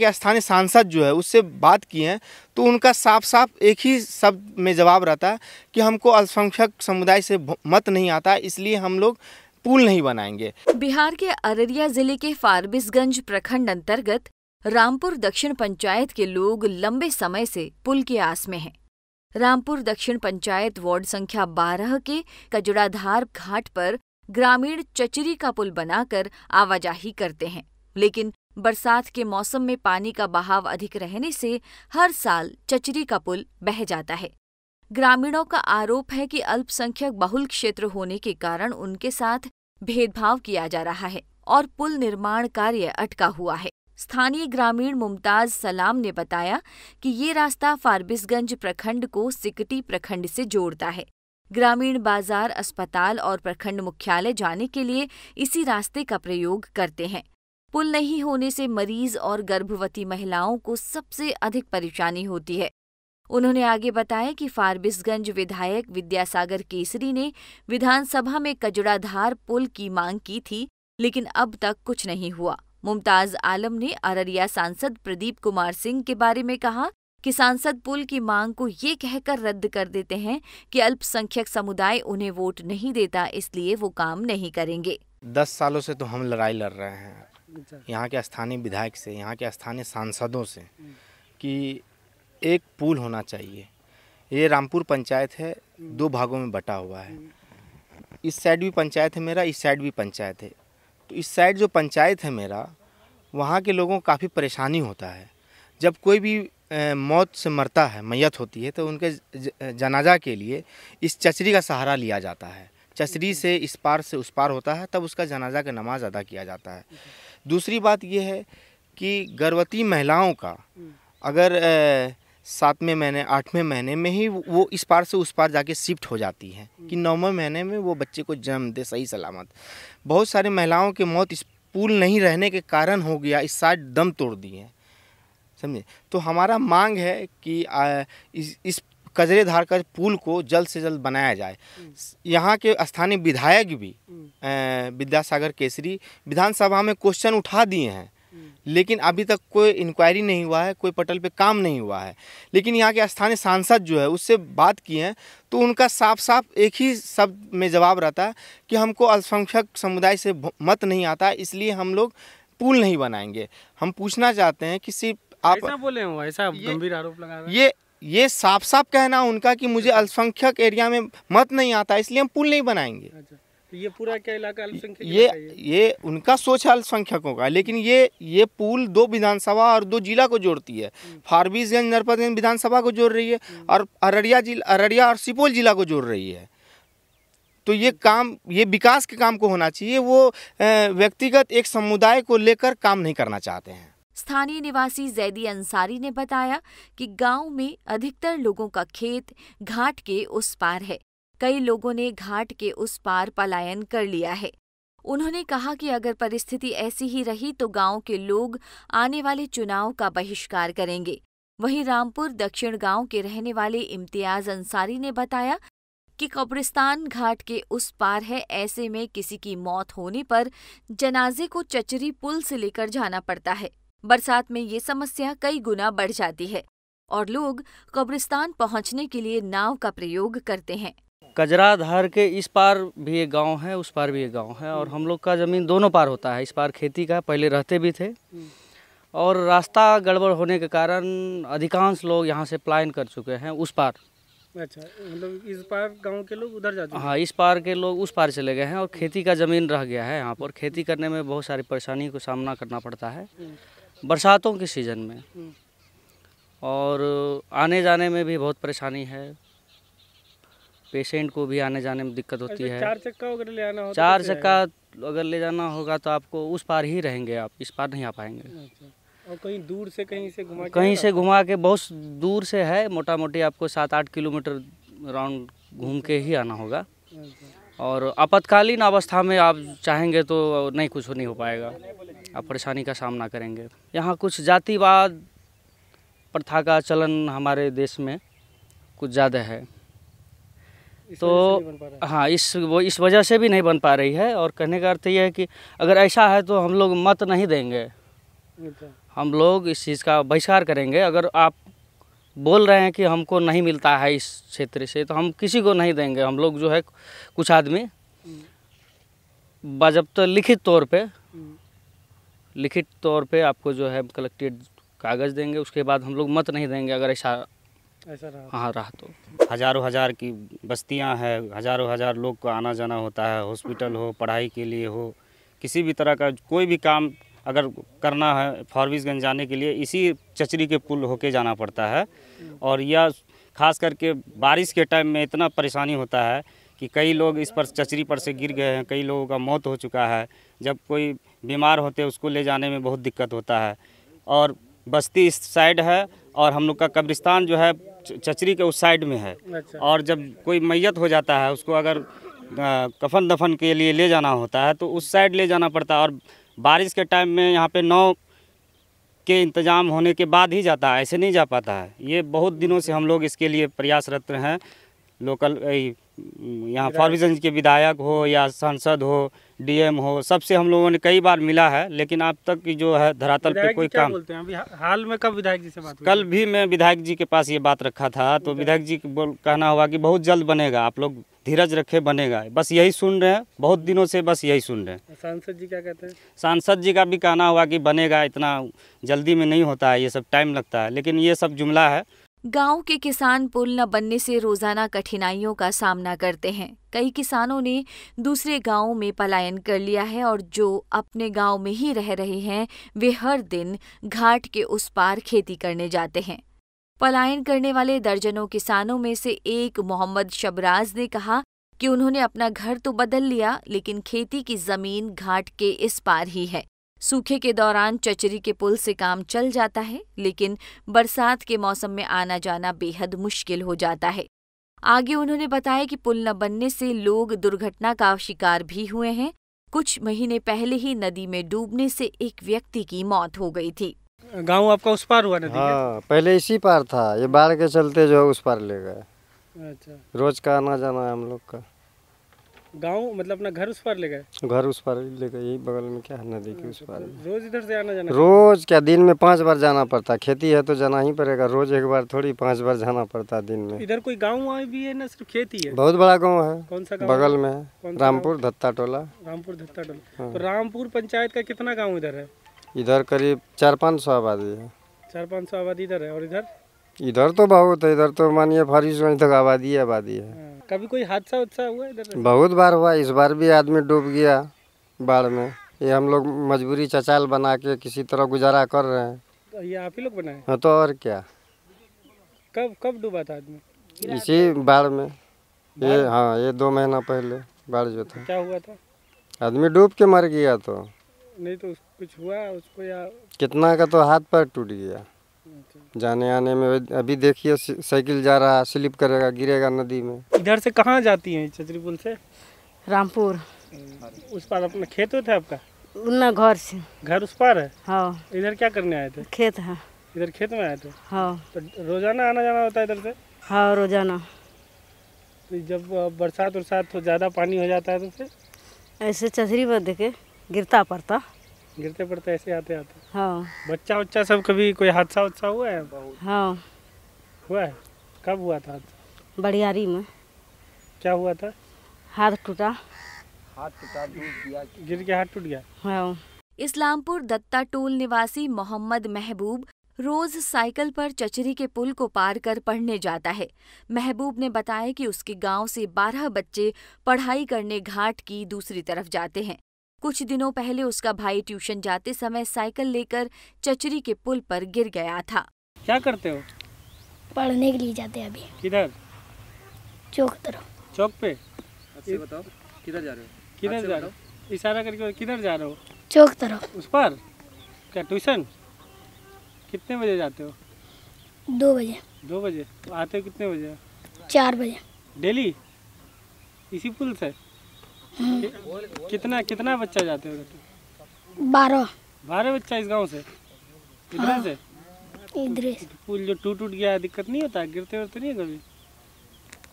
के स्थानीय सांसद जो है उससे बात की हैं तो उनका साफ साफ एक ही शब्द में जवाब रहता है कि हमको अल्पसंख्यक समुदाय से मत नहीं आता इसलिए हम लोग पुल नहीं बनाएंगे बिहार के अररिया जिले के फारबिसगंज प्रखंड अंतर्गत रामपुर दक्षिण पंचायत के लोग लंबे समय से पुल के आस में हैं। रामपुर दक्षिण पंचायत वार्ड संख्या 12 के कजड़ाधार घाट पर ग्रामीण चचरी का पुल बनाकर आवाजाही करते हैं लेकिन बरसात के मौसम में पानी का बहाव अधिक रहने से हर साल चचरी का पुल बह जाता है ग्रामीणों का आरोप है कि अल्पसंख्यक बहुल क्षेत्र होने के कारण उनके साथ भेदभाव किया जा रहा है और पुल निर्माण कार्य अटका हुआ है स्थानीय ग्रामीण मुमताज सलाम ने बताया कि ये रास्ता फारबिसगंज प्रखंड को सिकटी प्रखंड से जोड़ता है ग्रामीण बाजार अस्पताल और प्रखंड मुख्यालय जाने के लिए इसी रास्ते का प्रयोग करते हैं पुल नहीं होने से मरीज और गर्भवती महिलाओं को सबसे अधिक परेशानी होती है उन्होंने आगे बताया कि फारबिसगंज विधायक विद्यासागर केसरी ने विधानसभा में कजड़ाधार पुल की मांग की थी लेकिन अब तक कुछ नहीं हुआ मुमताज आलम ने अररिया सांसद प्रदीप कुमार सिंह के बारे में कहा कि सांसद पुल की मांग को ये कहकर रद्द कर देते हैं कि अल्पसंख्यक समुदाय उन्हें वोट नहीं देता इसलिए वो काम नहीं करेंगे दस सालों से तो हम लड़ाई लड़ रहे हैं अच्छा। यहाँ के स्थानीय विधायक से यहाँ के स्थानीय सांसदों से हम्म। कि एक पुल होना चाहिए ये रामपुर पंचायत है हम्म। दो भागों में बटा हुआ है हम्म। इस साइड भी पंचायत है मेरा इस साइड भी पंचायत है तो इस साइड जो पंचायत है मेरा वहाँ के लोगों को काफ़ी परेशानी होता है जब कोई भी मौत से मरता है मैयत होती है तो उनके जनाजा के लिए इस चचरी का सहारा लिया जाता है चचरी से इस पार से उस पार होता है तब उसका जनाजा का नमाज अदा किया जाता है अच्छा। दूसरी बात यह है कि गर्भवती महिलाओं का हम्म। अगर सातवें महीने आठवें महीने में ही वो इस पार से उस पार जाके शिफ्ट हो जाती है हम्म। कि नौवें महीने में वो बच्चे को जन्म दे सही सलामत बहुत सारे महिलाओं की मौत इस पुल नहीं रहने के कारण हो गया इस साइड दम तोड़ दिए हैं समझे तो हमारा मांग है कि आ, इस, इस कजरे धार का पुल को जल्द से जल्द बनाया जाए हम्म। यहाँ के स्थानीय विधायक भी विद्यासागर केसरी विधानसभा में क्वेश्चन उठा दिए हैं लेकिन अभी तक कोई इंक्वायरी नहीं हुआ है कोई पटल पे काम नहीं हुआ है लेकिन यहाँ के स्थानीय सांसद जो है उससे बात किए हैं तो उनका साफ साफ एक ही शब्द में जवाब रहता है कि हमको अल्पसंख्यक समुदाय से मत नहीं आता इसलिए हम लोग पुल नहीं बनाएंगे हम पूछना चाहते हैं कि सिर्फ आप ऐसा बोले हो ऐसा गंभीर आरोप लगा रहे ये ये साफ साफ कहना उनका कि मुझे अल्पसंख्यक एरिया में मत नहीं आता इसलिए हम पुल नहीं बनाएंगे अच्छा। तो ये पूरा क्या इलाका अल्पसंख्यक ये ये उनका सोच है अल्पसंख्यकों का लेकिन ये ये पुल दो विधानसभा और दो जिला को जोड़ती है हम्म। फारबिसगंज नरपतगंज विधानसभा को जोड़ रही है हम्म। और अररिया जिला अररिया और सुपौल जिला को जोड़ रही है तो ये हम्म। काम ये विकास के काम को होना चाहिए वो व्यक्तिगत एक समुदाय को लेकर काम नहीं करना चाहते हैं स्थानीय निवासी जैदी अंसारी ने बताया कि गांव में अधिकतर लोगों का खेत घाट के उस पार है कई लोगों ने घाट के उस पार पलायन कर लिया है उन्होंने कहा कि अगर परिस्थिति ऐसी ही रही तो गांव के लोग आने वाले चुनाव का बहिष्कार करेंगे वहीं रामपुर दक्षिण गांव के रहने वाले इम्तियाज अंसारी ने बताया कि कब्रिस्तान घाट के उस पार है ऐसे में किसी की मौत होने पर जनाजे को चचरी पुल से लेकर जाना पड़ता है बरसात में ये समस्या कई गुना बढ़ जाती है और लोग कब्रिस्तान पहुंचने के लिए नाव का प्रयोग करते हैं कजराधार के इस पार भी एक गांव है उस पार भी एक गांव है और हम लोग का ज़मीन दोनों पार होता है इस पार खेती का पहले रहते भी थे और रास्ता गड़बड़ होने के कारण अधिकांश लोग यहाँ से प्लान कर चुके हैं उस पार अच्छा मतलब इस पार गांव के लोग उधर जाते हैं हाँ इस पार के लोग उस पार चले गए हैं और खेती का ज़मीन रह गया है यहाँ पर खेती करने में बहुत सारी परेशानी को सामना करना पड़ता है बरसातों के सीज़न में हम्म। और आने जाने में भी बहुत परेशानी है पेशेंट को भी आने जाने में दिक्कत होती है चार चक्का अगर ले आना हो तो चार चक्का अगर ले जाना होगा तो आपको उस पार ही रहेंगे आप इस पार नहीं आ पाएंगे अच्छा, और कहीं दूर से कहीं से घुमा कहीं से घुमा के बहुत दूर से है मोटा मोटी आपको सात आठ किलोमीटर राउंड घूम के ही आना होगा अच्छा। और आपातकालीन अवस्था में आप चाहेंगे तो नहीं कुछ नहीं हो पाएगा आप परेशानी का सामना करेंगे यहाँ कुछ जातिवाद प्रथा का चलन हमारे देश में कुछ ज़्यादा है तो हाँ इस वो इस वजह से भी नहीं बन पा रही है और कहने का अर्थ ये है कि अगर ऐसा है तो हम लोग मत नहीं देंगे अच्छा। हम लोग इस चीज़ का बहिष्कार करेंगे अगर आप बोल रहे हैं कि हमको नहीं मिलता है इस क्षेत्र से तो हम किसी को नहीं देंगे हम लोग जो है कुछ आदमी बाजब तो लिखित तौर पे लिखित तौर पे आपको जो है कलेक्टेड कागज़ देंगे उसके बाद हम लोग मत नहीं देंगे अगर ऐसा ऐसा हाँ रहा तो हजारों हजार की बस्तियां हैं हजारों हजार लोग को आना जाना होता है हॉस्पिटल हो पढ़ाई के लिए हो किसी भी तरह का कोई भी काम अगर करना है फॉरबिसगंज जाने के लिए इसी चचरी के पुल होके जाना पड़ता है और यह खास करके बारिश के टाइम में इतना परेशानी होता है कि कई लोग इस पर चचरी पर से गिर गए हैं कई लोगों का मौत हो चुका है जब कोई बीमार होते उसको ले जाने में बहुत दिक्कत होता है और बस्ती इस साइड है और हम लोग का कब्रिस्तान जो है चचरी के उस साइड में है अच्छा। और जब कोई मैयत हो जाता है उसको अगर कफन दफन के लिए ले जाना होता है तो उस साइड ले जाना पड़ता है और बारिश के टाइम में यहाँ पे नौ के इंतज़ाम होने के बाद ही जाता है ऐसे नहीं जा पाता है ये बहुत दिनों से हम लोग इसके लिए प्रयासरत हैं लोकल यहाँ फारबिसगंज के विधायक हो या सांसद हो डीएम हो सबसे हम लोगों ने कई बार मिला है लेकिन अब तक जो है धरातल पे कोई काम बोलते हैं अभी हाल में कब विधायक जी से बात कल भी मैं विधायक जी के पास ये बात रखा था तो विधायक जी बोल कहना हुआ कि बहुत जल्द बनेगा आप लोग धीरज रखे बनेगा बस यही सुन रहे हैं बहुत दिनों से बस यही सुन रहे हैं सांसद जी क्या कहते हैं सांसद जी का भी कहना हुआ कि बनेगा इतना जल्दी में नहीं होता है ये सब टाइम लगता है लेकिन ये सब जुमला है गांव के किसान पुल न बनने से रोजाना कठिनाइयों का सामना करते हैं कई किसानों ने दूसरे गांवों में पलायन कर लिया है और जो अपने गांव में ही रह रहे हैं वे हर दिन घाट के उस पार खेती करने जाते हैं पलायन करने वाले दर्जनों किसानों में से एक मोहम्मद शबराज ने कहा कि उन्होंने अपना घर तो बदल लिया लेकिन खेती की जमीन घाट के इस पार ही है सूखे के दौरान चचरी के पुल से काम चल जाता है लेकिन बरसात के मौसम में आना जाना बेहद मुश्किल हो जाता है आगे उन्होंने बताया कि पुल न बनने से लोग दुर्घटना का शिकार भी हुए हैं कुछ महीने पहले ही नदी में डूबने से एक व्यक्ति की मौत हो गई थी गांव आपका उस पार हुआ नदी हाँ, पहले इसी पार था ये बाढ़ के चलते जो उस पार ले गए अच्छा रोज का आना जाना है हम लोग का गांव मतलब अपना घर उस पार ले गए घर उस पार ले गए यही बगल में क्या है नदी के उस पार अच्छा, रोज इधर से आना जाना रोज क्या दिन में पांच बार जाना पड़ता खेती है तो जाना ही पड़ेगा रोज एक बार थोड़ी पांच बार जाना पड़ता दिन में इधर कोई गाँव भी है ना सिर्फ खेती है बहुत बड़ा गाँव है कौन सा बगल में रामपुर धत्ता टोला रामपुर धत्ता टोला हाँ। तो रामपुर पंचायत का कितना गाँव इधर है इधर करीब चार पाँच सौ आबादी है चार पाँच सौ आबादी इधर है और इधर इधर तो बहुत है इधर तो मानिए फारिशगंज तक आबादी आबादी है हाँ, कभी कोई हादसा हुआ इधर बहुत बार हुआ इस बार भी आदमी डूब गया बाढ़ में ये हम लोग मजबूरी चचाल बना के किसी तरह गुजारा कर रहे हैं तो ये आप ही लोग बनाए हाँ तो और क्या कब कब डूबा था आदमी इसी बाढ़ में ये हाँ ये दो महीना पहले बाढ़ जो था क्या हुआ था आदमी डूब के मर गया तो नहीं तो कुछ हुआ उसको या कितना का तो हाथ पर टूट गया जाने आने में अभी देखिए साइकिल जा रहा स्लिप करेगा गिरेगा नदी में इधर से कहाँ जाती है छतरीपुर से रामपुर उस पार अपना खेत होता है आपका उन्ना घर से घर उस पार है हाँ इधर क्या करने आए थे खेत है इधर खेत में आए थे हाँ तो रोजाना आना जाना होता है इधर से हाँ रोजाना तो जब बरसात तो ज़्यादा पानी हो जाता है तो फिर ऐसे चचरी पर देखे गिरता पड़ता गिरते पड़ते ऐसे आते आते हाँ बच्चा उच्चा सब कभी कोई हादसा उदसा हुआ है हाँ हुआ है कब हुआ था बड़ियारी में क्या हुआ था हाथ टूटा हाथ टूटा गिर के हाथ टूट गया हाँ इस्लामपुर दत्ता टोल निवासी मोहम्मद महबूब रोज साइकिल पर चचरी के पुल को पार कर पढ़ने जाता है महबूब ने बताया कि उसके गांव से 12 बच्चे पढ़ाई करने घाट की दूसरी तरफ जाते हैं कुछ दिनों पहले उसका भाई ट्यूशन जाते समय साइकिल लेकर चचरी के पुल पर गिर गया था क्या करते हो पढ़ने के लिए जाते हैं अभी किधर चौक तरफ चौक पे बताओ किधर जा रहे हो किधर जा रहे हो इशारा करके किधर जा रहे हो चौक तरफ उस पर क्या ट्यूशन कितने बजे जाते हो दो बजे दो बजे आते हो कितने बजे चार बजे डेली इसी पुल से कितना कितना बच्चा जाते हो बारह बारह बच्चा इस गांव से इधर हाँ। से इधर पुल जो टूट टूट गया दिक्कत नहीं होता गिरते उड़ते तो नहीं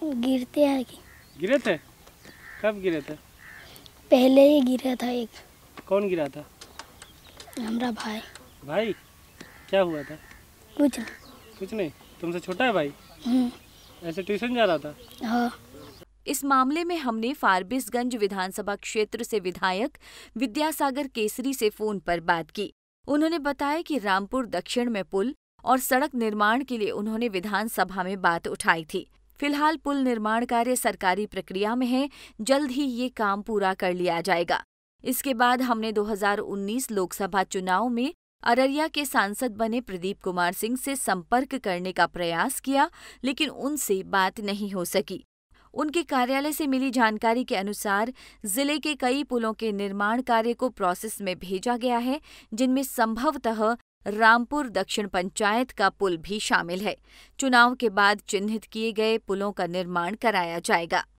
कभी गिरते हैं कि गिरे थे कब गिरे थे पहले ही गिरा था एक कौन गिरा था हमारा भाई भाई क्या हुआ था कुछ कुछ नहीं तुमसे छोटा है भाई हम्म। ऐसे ट्यूशन जा रहा था हाँ इस मामले में हमने फारबिसगंज विधानसभा क्षेत्र से विधायक विद्यासागर केसरी से फोन पर बात की उन्होंने बताया कि रामपुर दक्षिण में पुल और सड़क निर्माण के लिए उन्होंने विधानसभा में बात उठाई थी फिलहाल पुल निर्माण कार्य सरकारी प्रक्रिया में है जल्द ही ये काम पूरा कर लिया जाएगा इसके बाद हमने 2019 लोकसभा चुनाव में अररिया के सांसद बने प्रदीप कुमार सिंह से संपर्क करने का प्रयास किया लेकिन उनसे बात नहीं हो सकी उनके कार्यालय से मिली जानकारी के अनुसार जिले के कई पुलों के निर्माण कार्य को प्रोसेस में भेजा गया है जिनमें संभवतः रामपुर दक्षिण पंचायत का पुल भी शामिल है चुनाव के बाद चिन्हित किए गए पुलों का निर्माण कराया जाएगा